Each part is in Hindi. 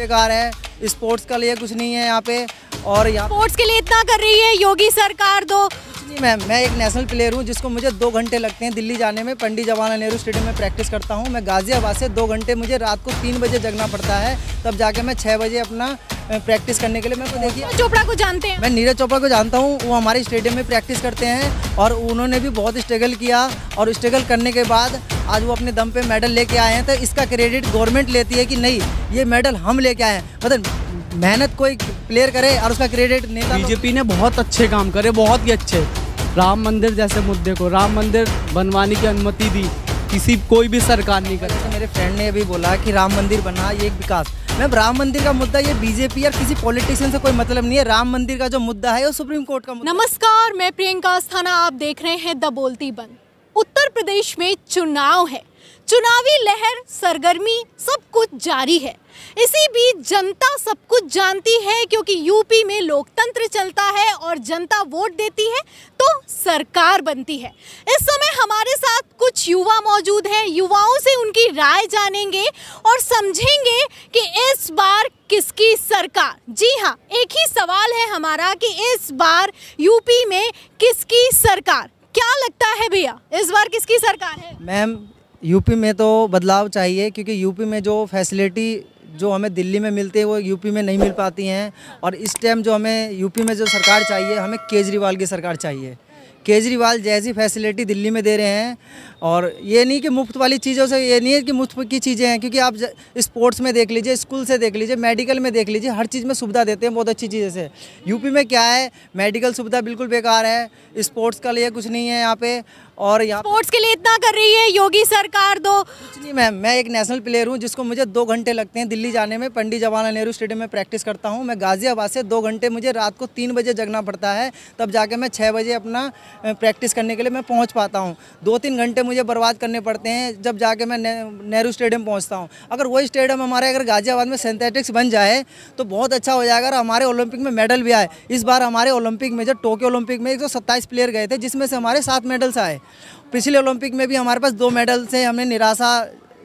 बेकार है स्पोर्ट्स का लिए कुछ नहीं है यहाँ पे और यहाँ स्पोर्ट्स के लिए इतना कर रही है योगी सरकार दो तो। जी मैम मैं एक नेशनल प्लेयर हूँ जिसको मुझे दो घंटे लगते हैं दिल्ली जाने में पंडित जवाहरलाल नेहरू स्टेडियम में प्रैक्टिस करता हूँ मैं गाजियाबाद से दो घंटे मुझे रात को तीन बजे जगना पड़ता है तब जाके मैं छः बजे अपना प्रैक्टिस करने के लिए मैं देखिए चोपड़ा को जानते हैं मैं नीरज चोपड़ा को जानता हूँ वो हमारे स्टेडियम में प्रैक्टिस करते हैं और उन्होंने भी बहुत स्ट्रगल किया और स्ट्रगल करने के बाद आज वो अपने दम पे मेडल लेके आए हैं तो इसका क्रेडिट गवर्नमेंट लेती है कि नहीं ये मेडल हम लेके आए हैं मतलब मेहनत कोई प्लेयर करे और उसका क्रेडिट नेता बीजेपी तो- ने बहुत अच्छे काम करे बहुत ही अच्छे राम मंदिर जैसे मुद्दे को राम मंदिर बनवाने की अनुमति दी किसी कोई भी सरकार नहीं करे मेरे फ्रेंड ने अभी बोला कि राम मंदिर बना ये एक विकास मैम राम मंदिर का मुद्दा ये बीजेपी या किसी पॉलिटिशियन से कोई मतलब नहीं है राम मंदिर का जो मुद्दा है वो सुप्रीम कोर्ट का मुद्दा नमस्कार मैं प्रियंका अस्थाना आप देख रहे हैं द बोलती बंद उत्तर प्रदेश में चुनाव है चुनावी लहर सरगर्मी सब कुछ जारी है इसी बीच जनता सब कुछ जानती है क्योंकि यूपी में लोकतंत्र चलता है और जनता वोट देती है तो सरकार बनती है इस समय हमारे साथ कुछ युवा मौजूद हैं युवाओं से उनकी राय जानेंगे और समझेंगे कि इस बार किसकी सरकार जी हाँ एक ही सवाल है हमारा कि इस बार यूपी में किसकी सरकार क्या लगता है भैया इस बार किसकी सरकार है मैम यूपी में तो बदलाव चाहिए क्योंकि यूपी में जो फैसिलिटी जो हमें दिल्ली में मिलती है वो यूपी में नहीं मिल पाती हैं और इस टाइम जो हमें यूपी में जो सरकार चाहिए हमें केजरीवाल की सरकार चाहिए केजरीवाल जैसी फैसिलिटी दिल्ली में दे रहे हैं और ये नहीं कि मुफ्त वाली चीज़ों से ये नहीं है कि मुफ्त की चीज़ें हैं क्योंकि आप स्पोर्ट्स में देख लीजिए स्कूल से देख लीजिए मेडिकल में देख लीजिए हर चीज़ में सुविधा देते हैं बहुत अच्छी चीज़ें से यूपी में क्या है मेडिकल सुविधा बिल्कुल बेकार है स्पोर्ट्स का लिए कुछ नहीं है यहाँ पे और यहाँ स्पोर्ट्स के लिए इतना कर रही है योगी सरकार दो जी मैम मैं एक नेशनल प्लेयर हूँ जिसको मुझे दो घंटे लगते हैं दिल्ली जाने में पंडित जवाहरलाल नेहरू स्टेडियम में प्रैक्टिस करता हूँ मैं गाजियाबाद से दो घंटे मुझे रात को तीन बजे जगना पड़ता है तब जाके मैं छः बजे अपना प्रैक्टिस करने के लिए मैं पहुँच पाता हूँ दो तीन घंटे मुझे बर्बाद करने पड़ते हैं जब जाके मैं नेहरू स्टेडियम पहुँचता हूँ अगर वही स्टेडियम हमारे अगर गाजियाबाद में सिंथेटिक्स बन जाए तो बहुत अच्छा हो जाएगा और हमारे ओलंपिक में मेडल भी आए इस बार हमारे ओलंपिक में जब टोक्यो ओलंपिक में एक प्लेयर गए थे जिसमें से हमारे सात मेडल्स आए पिछले ओलंपिक में भी हमारे पास दो मेडल्स हैं हमने निराशा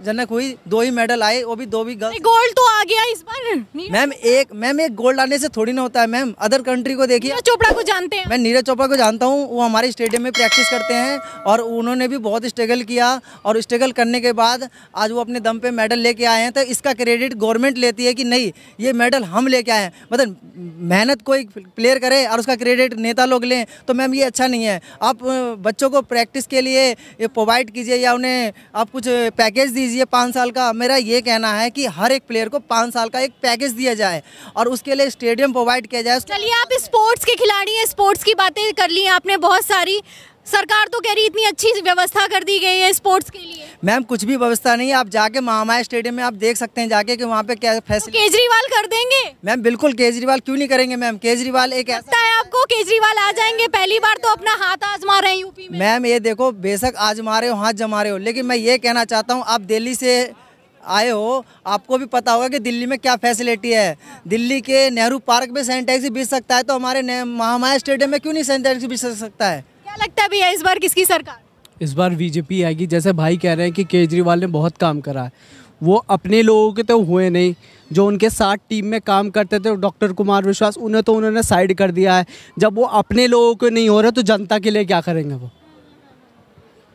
जनक हुई दो ही मेडल आए वो भी दो भी गोल्ड तो आ गया इस बार मैम एक मैम एक गोल्ड आने से थोड़ी ना होता है मैम अदर कंट्री को देखिए चोपड़ा को जानते हैं मैं नीरज चोपड़ा को जानता हूँ वो हमारे स्टेडियम में प्रैक्टिस करते हैं और उन्होंने भी बहुत स्ट्रगल किया और स्ट्रगल करने के बाद आज वो अपने दम पे मेडल लेके आए हैं तो इसका क्रेडिट गवर्नमेंट लेती है कि नहीं ये मेडल हम लेके आए हैं मतलब मेहनत कोई प्लेयर करे और उसका क्रेडिट नेता लोग लें तो मैम ये अच्छा नहीं है आप बच्चों को प्रैक्टिस के लिए प्रोवाइड कीजिए या उन्हें आप कुछ पैकेज दीजिए दीजिए पाँच साल का मेरा ये कहना है कि हर एक प्लेयर को पाँच साल का एक पैकेज दिया जाए और उसके लिए स्टेडियम प्रोवाइड किया जाए चलिए आप स्पोर्ट्स के खिलाड़ी हैं स्पोर्ट्स की बातें कर ली आपने बहुत सारी सरकार तो कह रही इतनी अच्छी व्यवस्था कर दी गई है स्पोर्ट्स के लिए मैम कुछ भी व्यवस्था नहीं है आप जाके महामाया स्टेडियम में आप देख सकते हैं जाके कि वहाँ पे क्या फैसला तो केजरीवाल कर देंगे मैम बिल्कुल केजरीवाल क्यों नहीं करेंगे मैम केजरीवाल एक ऐसा है आपको केजरीवाल आ जाएंगे पहली बार तो अपना हाथ आजमा रहे यूपी में मैम ये देखो बेशक आजमा रहे हो हाथ जमा रहे हो लेकिन मैं ये कहना चाहता हूँ आप दिल्ली से आए हो आपको भी पता होगा कि दिल्ली में क्या फैसिलिटी है दिल्ली के नेहरू पार्क में सैनिटाइजी बीच सकता है तो हमारे महामाया स्टेडियम में क्यों नहीं सैनिटाइजी बीच सकता है क्या लगता है भैया इस बार किसकी सरकार इस बार बीजेपी आएगी जैसे भाई कह रहे हैं कि केजरीवाल ने बहुत काम करा है वो अपने लोगों के तो हुए नहीं जो उनके साथ टीम में काम करते थे डॉक्टर कुमार विश्वास उन्हें तो उन्होंने साइड कर दिया है जब वो अपने लोगों के नहीं हो रहे तो जनता के लिए क्या करेंगे वो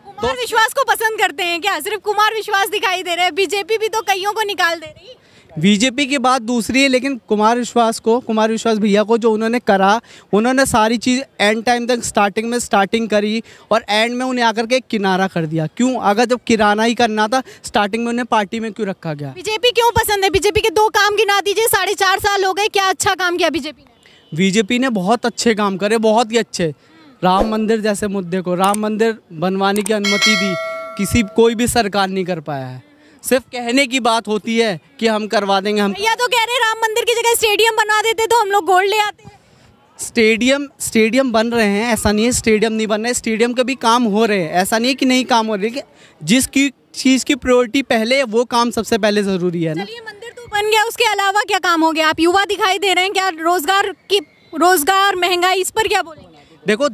कुमार तो, विश्वास को पसंद करते हैं क्या सिर्फ कुमार विश्वास दिखाई दे रहे हैं बीजेपी भी तो कईयों को निकाल दे रही है बीजेपी की बात दूसरी है लेकिन कुमार विश्वास को कुमार विश्वास भैया को जो उन्होंने करा उन्होंने सारी चीज़ एंड टाइम तक स्टार्टिंग में स्टार्टिंग करी और एंड में उन्हें आकर के एक किनारा कर दिया क्यों अगर जब किराना ही करना था स्टार्टिंग में उन्हें पार्टी में क्यों रखा गया बीजेपी क्यों पसंद है बीजेपी के दो काम गिना दीजिए साढ़े चार साल हो गए क्या अच्छा काम किया बीजेपी ने बीजेपी ने बहुत अच्छे काम करे बहुत ही अच्छे राम मंदिर जैसे मुद्दे को राम मंदिर बनवाने की अनुमति दी किसी कोई भी सरकार नहीं कर पाया है सिर्फ कहने की बात होती है कि हम करवा देंगे हम या तो कह रहे राम मंदिर की जगह स्टेडियम बना देते तो हम लोग गोल्ड ले आते हैं स्टेडियम स्टेडियम बन रहे हैं ऐसा नहीं है स्टेडियम नहीं बन रहे स्टेडियम का भी काम हो रहे हैं ऐसा नहीं है कि नहीं काम हो रही है जिसकी चीज़ की प्रायोरिटी पहले है वो काम सबसे पहले ज़रूरी है ना मंदिर तो बन गया उसके अलावा क्या काम हो गया आप युवा दिखाई दे रहे हैं क्या रोज़गार की रोज़गार महंगाई इस पर क्या बोलेंगे देखो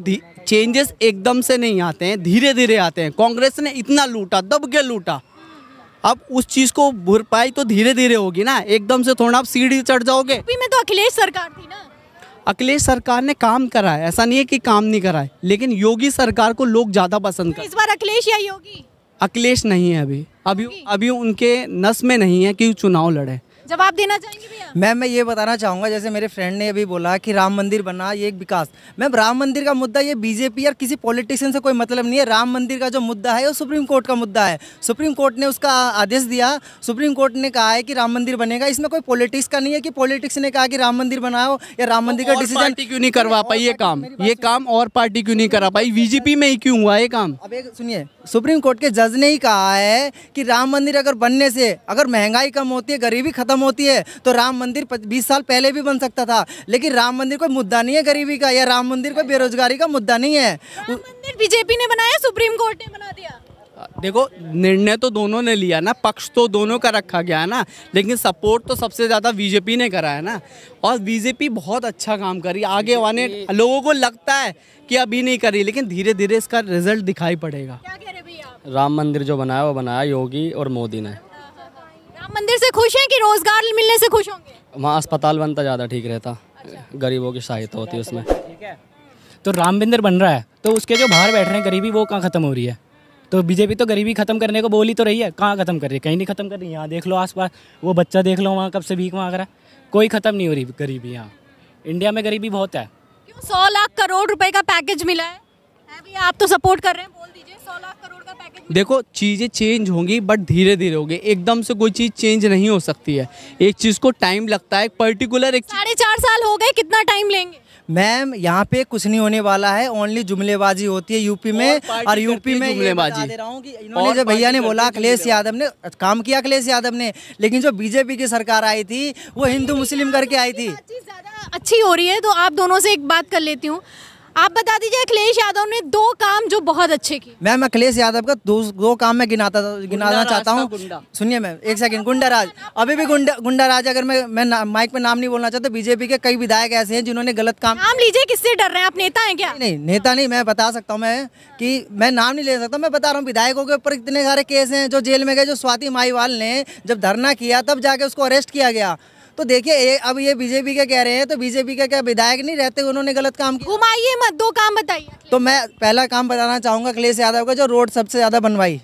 चेंजेस एकदम से नहीं आते हैं धीरे धीरे आते हैं कांग्रेस ने इतना लूटा दब के लूटा अब उस चीज को भरपाई तो धीरे धीरे होगी ना एकदम से थोड़ा आप सीढ़ी चढ़ जाओगे में तो अखिलेश सरकार थी ना अखिलेश सरकार ने काम करा है ऐसा नहीं है कि काम नहीं करा है लेकिन योगी सरकार को लोग ज़्यादा पसंद कर तो इस बार अखिलेश या योगी अखिलेश नहीं है अभी अभी अभी उनके नस में नहीं है कि चुनाव लड़े जवाब देना चाहेंगे भैया मैम मैं ये बताना चाहूँगा जैसे मेरे फ्रेंड ने अभी बोला कि राम मंदिर बना ये एक विकास मैम राम मंदिर का मुद्दा ये बीजेपी और किसी पॉलिटिशियन से कोई मतलब नहीं है राम मंदिर का जो मुद्दा है वो सुप्रीम कोर्ट का मुद्दा है सुप्रीम कोर्ट ने उसका आदेश दिया सुप्रीम कोर्ट ने कहा है कि राम मंदिर बनेगा इसमें कोई पॉलिटिक्स का नहीं है कि पॉलिटिक्स ने कहा कि राम मंदिर बनाओ या राम तो मंदिर का डिसीजन क्यों नहीं करवा पाई ये काम ये काम और पार्टी क्यों नहीं करा पाई बीजेपी में ही क्यों हुआ ये काम अब एक सुनिए सुप्रीम कोर्ट के जज ने ही कहा है कि राम मंदिर अगर बनने से अगर महंगाई कम होती है गरीबी ख़त्म होती है तो राम मंदिर 20 साल पहले भी बन सकता था लेकिन राम मंदिर कोई मुद्दा नहीं है गरीबी का या राम मंदिर कोई बेरोजगारी का मुद्दा नहीं है बीजेपी ने बनाया सुप्रीम कोर्ट ने बना दिया देखो निर्णय तो दोनों ने लिया ना पक्ष तो दोनों का रखा गया है ना लेकिन सपोर्ट तो सबसे ज़्यादा बीजेपी ने करा है ना और बीजेपी बहुत अच्छा काम करी आगे वाने लोगों को लगता है कि अभी नहीं करी लेकिन धीरे धीरे इसका रिजल्ट दिखाई पड़ेगा राम मंदिर जो बनाया वो बनाया योगी और मोदी ने राम मंदिर से खुश हैं कि रोजगार मिलने से खुश होंगे वहाँ अस्पताल बनता ज़्यादा ठीक रहता गरीबों की सहायता होती है उसमें तो राम मंदिर बन रहा है तो उसके जो बाहर बैठ रहे हैं गरीबी वो कहाँ ख़त्म हो रही है तो बीजेपी तो गरीबी खत्म करने को बोली तो रही है कहाँ खत्म कर रही है कहीं नहीं खत्म कर रही यहाँ देख लो आसपास वो बच्चा देख लो वहाँ कब से भीख मांग रहा है कोई खत्म नहीं हो रही गरीबी यहाँ इंडिया में गरीबी बहुत है क्यों सौ लाख करोड़ रुपए का पैकेज मिला है आप तो सपोर्ट कर रहे हैं बोल दीजिए सौ लाख करोड़ का पैकेज देखो चीज़ें चेंज होंगी बट धीरे धीरे होगी एकदम से कोई चीज़ चेंज नहीं हो सकती है एक चीज़ को टाइम लगता है पर्टिकुलर एक साढ़े चार साल हो गए कितना टाइम लेंगे मैम यहाँ पे कुछ नहीं होने वाला है ओनली जुमलेबाजी होती है यूपी में और, और यूपी में जुमलेबाजी इन्होंने जो भैया ने बोला अखिलेश यादव ने काम किया अखिलेश यादव ने लेकिन जो बीजेपी की सरकार आई थी वो हिंदू मुस्लिम करके आई थी अच्छी हो रही है तो आप दोनों से एक बात कर लेती हूँ आप बता दीजिए अखिलेश यादव ने दो काम जो बहुत अच्छे किए मैम अखिलेश यादव का दो, दो काम मैं गिनाता गिनाना चाहता हूँ सुनिए मैम एक सेकंड गुंडा राज अभी भी गुंडा गुंडा राज अगर मैं मैं माइक में नाम नहीं बोलना चाहता बीजेपी के कई विधायक ऐसे हैं जिन्होंने गलत काम नाम लीजिए किससे डर रहे हैं आप नेता हैं क्या नहीं नेता नहीं मैं बता सकता हूँ मैं की मैं नाम नहीं ले सकता मैं बता रहा हूँ विधायकों के ऊपर इतने सारे केस है जो जेल में गए जो स्वाति माईवाल ने जब धरना किया तब जाके उसको अरेस्ट किया गया तो देखिए अब ये बीजेपी के कह रहे हैं तो बीजेपी का क्या विधायक नहीं रहते उन्होंने गलत काम किया घुमाइए मत दो काम बताइए तो मैं पहला काम बताना चाहूँगा अखिलेश यादव का जो रोड सबसे ज़्यादा बनवाई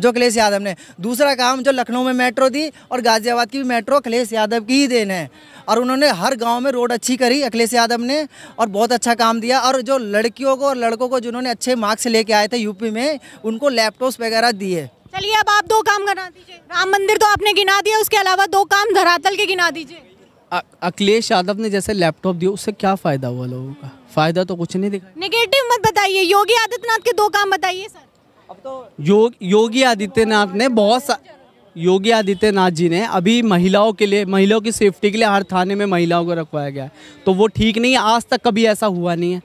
जो अखिलेश यादव ने दूसरा काम जो लखनऊ में मेट्रो दी और गाजियाबाद की भी मेट्रो अखिलेश यादव की ही देन है और उन्होंने हर गांव में रोड अच्छी करी अखिलेश यादव ने और बहुत अच्छा काम दिया और जो लड़कियों को और लड़कों को जिन्होंने अच्छे मार्क्स लेके आए थे यूपी में उनको लैपटॉप्स वगैरह दिए चलिए अब आप दो काम गिना दीजिए राम मंदिर तो आपने गिना दिया उसके अलावा दो काम धरातल के गिना दीजिए अखिलेश यादव ने जैसे लैपटॉप दिया उससे क्या फायदा हुआ लोगों का फायदा तो कुछ नहीं दिखा नेगेटिव मत बताइए योगी आदित्यनाथ के दो काम बताइए सर अब तो यो, योगी आदित्यनाथ ने बहुत सा योगी आदित्यनाथ जी ने अभी महिलाओं के लिए महिलाओं की सेफ्टी के लिए हर थाने में महिलाओं को रखवाया गया तो वो ठीक नहीं आज तक कभी ऐसा हुआ नहीं है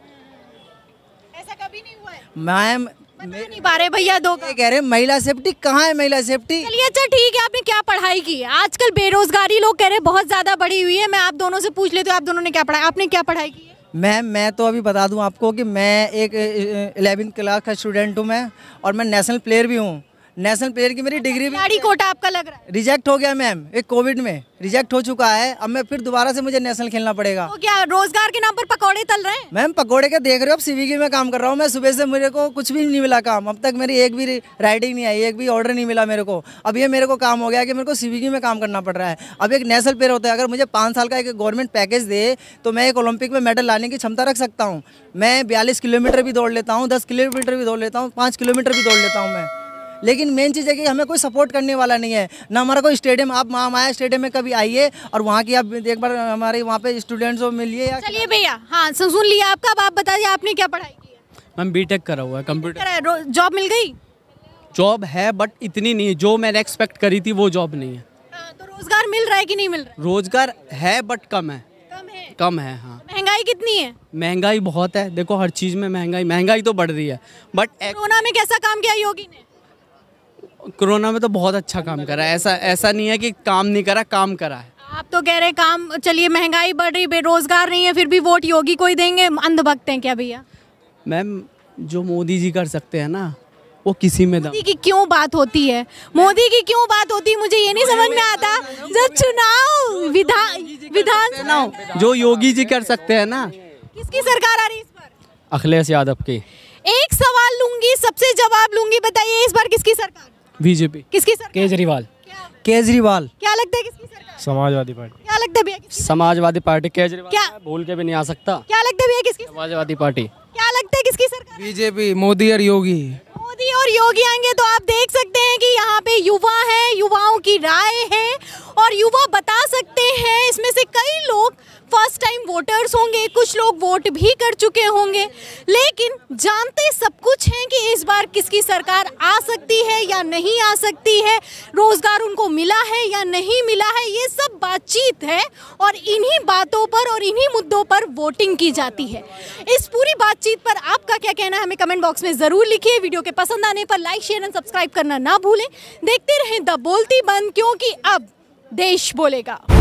ऐसा कभी नहीं हुआ है मैम नहीं रहे भैया दो कह रहे महिला सेफ्टी कहाँ है महिला सेफ्टी चलिए अच्छा ठीक है आपने क्या पढ़ाई की आजकल बेरोजगारी लोग कह रहे बहुत ज्यादा बढ़ी हुई है मैं आप दोनों से पूछ लेती हूँ आप दोनों ने क्या पढ़ा आपने क्या पढ़ाई की मैम मैं तो अभी बता दूं आपको कि मैं एक इलेवेंथ क्लास का स्टूडेंट हूं मैं और मैं नेशनल प्लेयर भी हूं नेशनल प्लेयर की मेरी डिग्री तो भी कोटा आपका लग रहा है रिजेक्ट हो गया मैम एक कोविड में रिजेक्ट हो चुका है अब मैं फिर दोबारा से मुझे नेशनल खेलना पड़ेगा तो क्या रोजगार के नाम पर पकौड़े तल रहे हैं मैम पकौड़े का देख रहे हो अब सीवी में काम कर रहा हूँ मैं सुबह से मेरे को कुछ भी नहीं मिला काम अब तक मेरी एक भी राइडिंग नहीं आई एक भी ऑर्डर नहीं मिला मेरे को अब ये मेरे को काम हो गया कि मेरे को सीवी में काम करना पड़ रहा है अब एक नेशनल प्लेयर होता है अगर मुझे पाँच साल का एक गवर्नमेंट पैकेज दे तो मैं एक ओलंपिक में मेडल लाने की क्षमता रख सकता हूँ मैं बयालीस किलोमीटर भी दौड़ लेता हूँ दस किलोमीटर भी दौड़ लेता हूँ पाँच किलोमीटर भी दौड़ लेता हूँ मैं लेकिन मेन चीज़ है कि हमें कोई सपोर्ट करने वाला नहीं है ना हमारा कोई स्टेडियम आप माया स्टेडियम में कभी आइए और वहाँ की आप एक बार हमारे वहाँ पे स्टूडेंट्स को मिलिए चलिए भैया हाँ सुन लिया आपका अब आप बताइए आपने क्या पढ़ाई की है मैम बी करा हुआ है कंप्यूटर जॉब मिल गई जॉब है बट इतनी नहीं जो मैंने एक्सपेक्ट करी थी वो जॉब नहीं है हाँ, तो रोजगार मिल रहा है कि नहीं मिल रहा रोजगार है बट कम है कम है कम है हाँ महंगाई कितनी है महंगाई बहुत है देखो हर चीज़ में महंगाई महंगाई तो बढ़ रही है बट कोरोना में कैसा काम किया योगी ने कोरोना में तो बहुत अच्छा काम करा है ऐसा ऐसा नहीं है कि काम नहीं करा काम करा है आप तो कह रहे काम चलिए महंगाई बढ़ रही बेरोजगार नहीं है फिर भी वोट योगी को ही देंगे अंधभक्त हैं क्या भैया मैम जो मोदी जी कर सकते हैं ना वो किसी में मोदी की क्यों बात होती है मोदी की क्यों बात होती है मुझे ये नहीं समझ में आता जब चुनाव विधान चुनाव जो योगी जी कर सकते हैं ना किसकी सरकार आ रही इस बार अखिलेश यादव की एक सवाल लूंगी सबसे जवाब लूंगी बताइए इस बार किसकी सरकार बीजेपी किसकी सरकार केजरीवाल केजरीवाल क्या लगता है किसकी सरकार समाजवादी पार्टी क्या लगता है समाजवादी पार्टी केजरीवाल क्या भूल के भी नहीं आ सकता क्या लगता है भैया किसकी समाजवादी पार्टी क्या लगता है किसकी सरकार बीजेपी मोदी और योगी मोदी और योगी आएंगे तो आप देख सकते हैं कि यहाँ पे युवा है युवाओं की राय है और युवा बता सकते हैं इसमें से कई लोग फर्स्ट टाइम वोटर्स होंगे कुछ लोग वोट भी कर चुके होंगे लेकिन जानते सब कुछ हैं कि इस बार किसकी सरकार आ सकती है या नहीं आ सकती है रोज़गार उनको मिला है या नहीं मिला है ये सब बातचीत है और इन्हीं बातों पर और इन्हीं मुद्दों पर वोटिंग की जाती है इस पूरी बातचीत पर आपका क्या कहना है हमें कमेंट बॉक्स में ज़रूर लिखिए वीडियो के पसंद आने पर लाइक शेयर एंड सब्सक्राइब करना ना भूलें देखते रहें द बोलती बंद क्योंकि अब देश बोलेगा